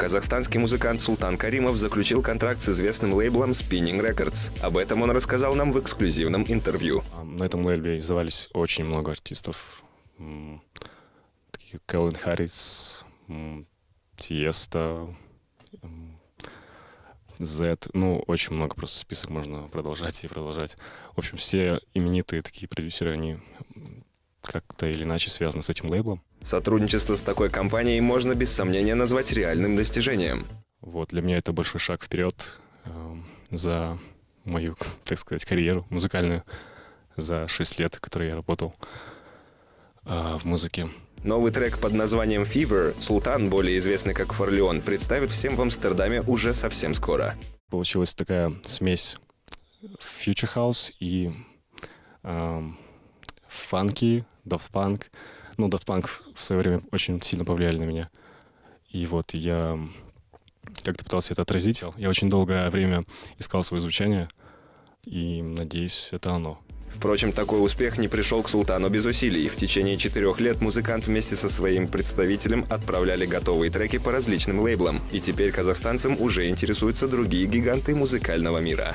Казахстанский музыкант Султан Каримов заключил контракт с известным лейблом Spinning Records. Об этом он рассказал нам в эксклюзивном интервью. А, на этом лейбле издавались очень много артистов. Такие как Кэлвин Харрис, Тиеста, Z. Ну, очень много просто список можно продолжать и продолжать. В общем, все именитые такие продюсеры, они как-то или иначе связаны с этим лейблом. Сотрудничество с такой компанией можно без сомнения назвать реальным достижением. Вот, для меня это большой шаг вперед э, за мою, так сказать, карьеру музыкальную, за 6 лет, которые я работал э, в музыке. Новый трек под названием Fever, Султан, более известный как Форлеон, представит всем в Амстердаме уже совсем скоро. Получилась такая смесь Future House и э, эм, фанки, Daft Punk, ну, Daft Punk в свое время очень сильно повлияли на меня. И вот я как-то пытался это отразить. Я очень долгое время искал свое звучание, и надеюсь, это оно. Впрочем, такой успех не пришел к Султану без усилий. В течение четырех лет музыкант вместе со своим представителем отправляли готовые треки по различным лейблам. И теперь казахстанцам уже интересуются другие гиганты музыкального мира.